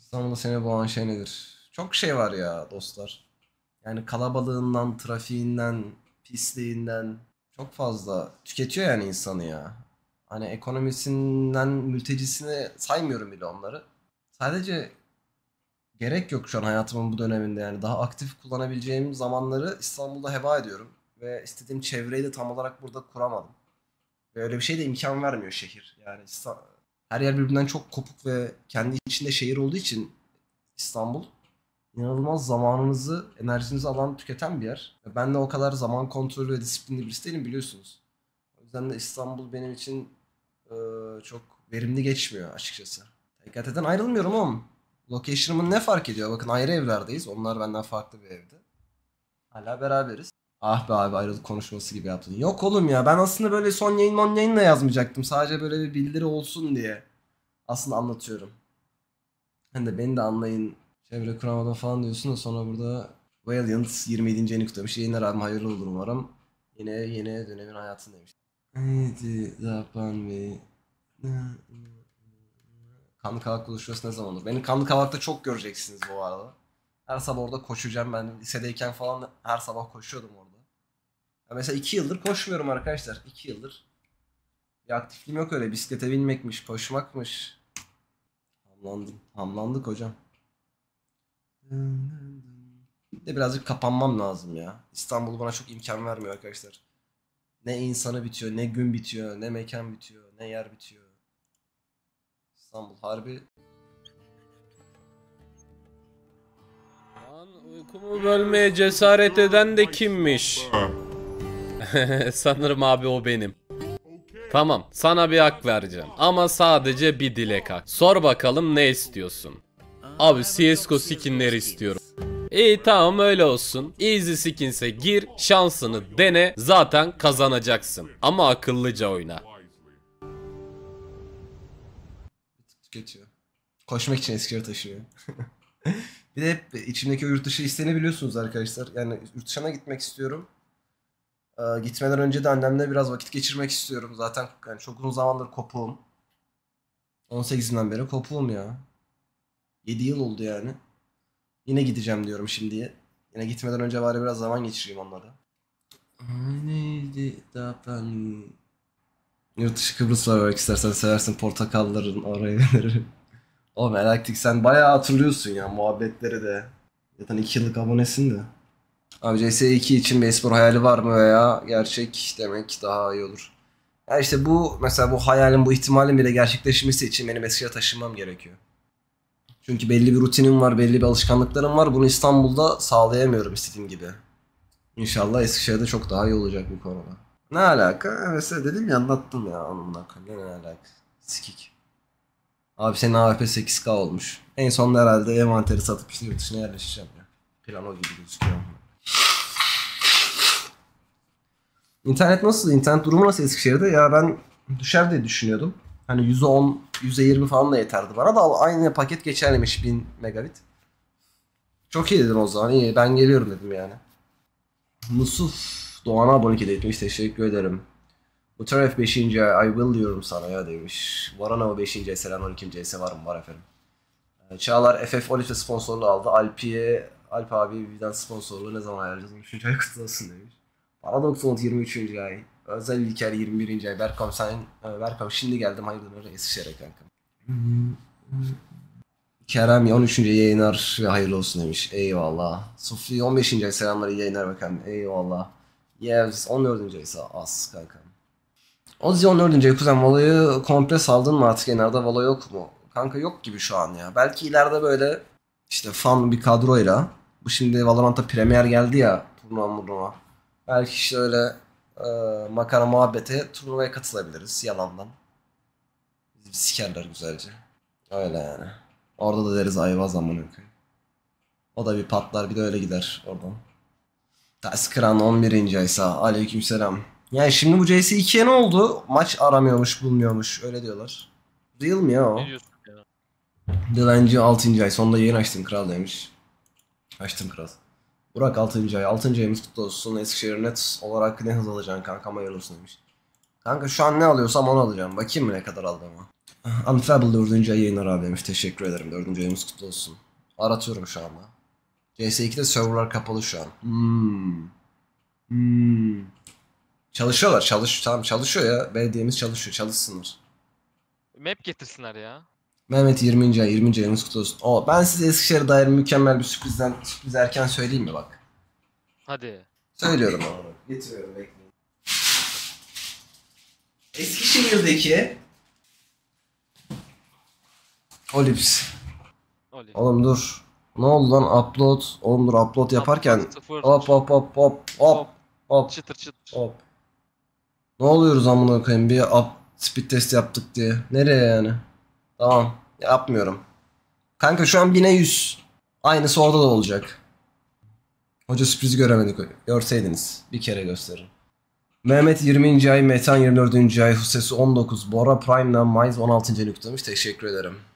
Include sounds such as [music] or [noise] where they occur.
İstanbul'da seni boğan şey nedir? Çok şey var ya dostlar. Yani kalabalığından, trafiğinden, pisliğinden çok fazla tüketiyor yani insanı ya. Hani ekonomisinden mültecisini saymıyorum bile onları. Sadece gerek yok şu an hayatımın bu döneminde yani daha aktif kullanabileceğim zamanları İstanbul'da heba ediyorum ve istediğim çevreyi de tam olarak burada kuramadım. Ve öyle bir şey de imkan vermiyor şehir. Yani her yer birbirinden çok kopuk ve kendi içinde şehir olduğu için İstanbul inanılmaz zamanınızı, enerjinizi alan, tüketen bir yer. Ben de o kadar zaman kontrolü ve disiplinli birisi değilim biliyorsunuz. O yüzden de İstanbul benim için e, çok verimli geçmiyor açıkçası. TKT'den ayrılmıyorum ama location'ımın ne fark ediyor? Bakın ayrı evlerdeyiz. Onlar benden farklı bir evde. Hala beraberiz. Ah be abi ayrılık konuşması gibi yaptın. Yok oğlum ya ben aslında böyle son yayın on yayınla yazmayacaktım. Sadece böyle bir bildiri olsun diye aslında anlatıyorum. Hani de beni de anlayın. Çevre kuramadan falan diyorsun da sonra burada Valiant 27. yeni kutlamış. Yayınlar abim hayırlı olur umarım. Yine yeni dönemin hayatındaymış. Neydi Zapan Bey? Kanlı Kavak buluşması ne zaman olur? Beni Kanlı Kavak'ta çok göreceksiniz bu arada. Her sabah orada koşacağım ben. Lisedeyken falan her sabah koşuyordum orada. Ya mesela iki yıldır koşmuyorum arkadaşlar. iki yıldır. Bir aktifliğim yok öyle. Bisiklete binmekmiş, koşmakmış. Hamlandık, hamlandık hocam. Bir de birazcık kapanmam lazım ya. İstanbul bana çok imkan vermiyor arkadaşlar. Ne insanı bitiyor, ne gün bitiyor, ne mekan bitiyor, ne yer bitiyor. İstanbul harbi Uykumu bölmeye cesaret eden de kimmiş? [laughs] Sanırım abi o benim. Tamam sana bir hak vereceğim ama sadece bir dilek hak. Sor bakalım ne istiyorsun? Abi CSGO skinleri istiyorum. İyi tamam öyle olsun. Easy skinse gir, şansını dene, zaten kazanacaksın. Ama akıllıca oyna. Geçiyor. Koşmak için eskileri taşıyor. [laughs] bir de hep içimdeki yurt dışı isteğini biliyorsunuz arkadaşlar. Yani yurt dışına gitmek istiyorum. Ee, gitmeden önce de annemle biraz vakit geçirmek istiyorum. Zaten yani çok uzun zamandır kopuğum. 18'inden beri kopuğum ya. 7 yıl oldu yani. Yine gideceğim diyorum şimdiye. Yine gitmeden önce bari biraz zaman geçireyim onlara. Neydi daha ben... Yurt dışı Kıbrıs'a örnek istersen seversin portakalların orayı öneririm. [laughs] Oğlum Galaktik sen bayağı hatırlıyorsun ya muhabbetleri de. Zaten 2 yıllık abonesin de. Abi CS2 için bir espor hayali var mı veya gerçek demek daha iyi olur. Ya işte bu mesela bu hayalin bu ihtimalin bile gerçekleşmesi için benim Eskişehir'e taşınmam gerekiyor. Çünkü belli bir rutinim var, belli bir alışkanlıklarım var. Bunu İstanbul'da sağlayamıyorum istediğim gibi. İnşallah Eskişehir'de çok daha iyi olacak bu konuda. Ne alaka? Mesela dedim ya anlattım ya onunla. ne alaka? Sikik. Abi senin AWP 8K olmuş. En son herhalde envanteri satıp işte yurt dışına yerleşeceğim ya. Plan o gibi gözüküyor. İnternet nasıl? İnternet durumu nasıl Eskişehir'de? Ya ben düşer diye düşünüyordum. Hani %10, %20 falan da yeterdi bana da aynı paket geçerliymiş 1000 megabit. Çok iyi dedim o zaman. İyi ben geliyorum dedim yani. Musuf Doğan'a abonelik etmiş. Teşekkür ederim. Bu taraf 5. I will diyorum sana ya demiş. Varan ama 5. Selam 12. CS varım Var efendim. Ee, Çağlar FF Olif'e sponsorluğu aldı. Alpi'ye Alp abi birden sponsorluğu ne zaman ayarlayacağız? 13. ay kutlu olsun demiş. Paradox Old 23. ay. Özel İlker 21. ay. Berkam sen, e, Berkam şimdi geldim hayırdır oraya Eskişehir'e kanka. Kerem 13. yayınlar ve hayırlı olsun demiş. Eyvallah. Sufi 15. ay selamları yayınlar bakalım. Eyvallah. Yevz 14. ay az kanka. Ozzy 14. ay kuzen Valo'yu komple saldın mı artık Enar'da Valo yok mu? Kanka yok gibi şu an ya. Belki ileride böyle işte fan bir kadroyla bu şimdi Valorant'a Premier geldi ya turnuva turnuva. Belki şöyle e, makara muhabbeti turnuvaya katılabiliriz yalandan. Bizi sikerler güzelce. Öyle yani. Orada da deriz ayvaz amına O da bir patlar bir de öyle gider oradan. Ters kıran 11. aysa aleykümselam. Yani şimdi bu CS 2'ye ne oldu? Maç aramıyormuş bulmuyormuş öyle diyorlar. Real mi ya o? Dilenci 6. ay sonunda yayın açtım kral demiş. Açtım kral. Burak 6. ay. 6. ayımız kutlu olsun. Eskişehir net olarak ne hız alacaksın kankam hayırlı demiş. Kanka şu an ne alıyorsam onu alacağım. Bakayım mı ne kadar aldım ama ah, Unfable 4. ay yayınlar abi demiş. Teşekkür ederim. 4. ayımız kutlu olsun. Aratıyorum şu anda. CS2'de serverlar kapalı şu an. Hmm. Hmm. Çalışıyorlar. Çalış, tamam çalışıyor ya. Belediyemiz çalışıyor. Çalışsınlar. Map getirsinler ya. Mehmet 20. ay 20. ayımız kutlu olsun. O ben size Eskişehir'e dair mükemmel bir sürprizden sürpriz erken söyleyeyim mi bak? Hadi. Söylüyorum ama. Getiriyorum bekleyin. Eskişehir'deki Olips. Oley. Oğlum dur. Ne oldu lan upload? Oğlum dur upload yaparken hop hop hop hop hop hop çıtır çıtır. hop. Ne oluyoruz amına koyayım bir up speed test yaptık diye. Nereye yani? Tamam. Yapmıyorum. Kanka şu an 1000'e 100. Aynısı orada da olacak. Hoca sürprizi göremedik. Görseydiniz. Bir kere gösterin. Mehmet 20. ay, Metan 24. ay, Husesu 19, Bora Prime'la Miles 16. ay yüklemiş. Teşekkür ederim.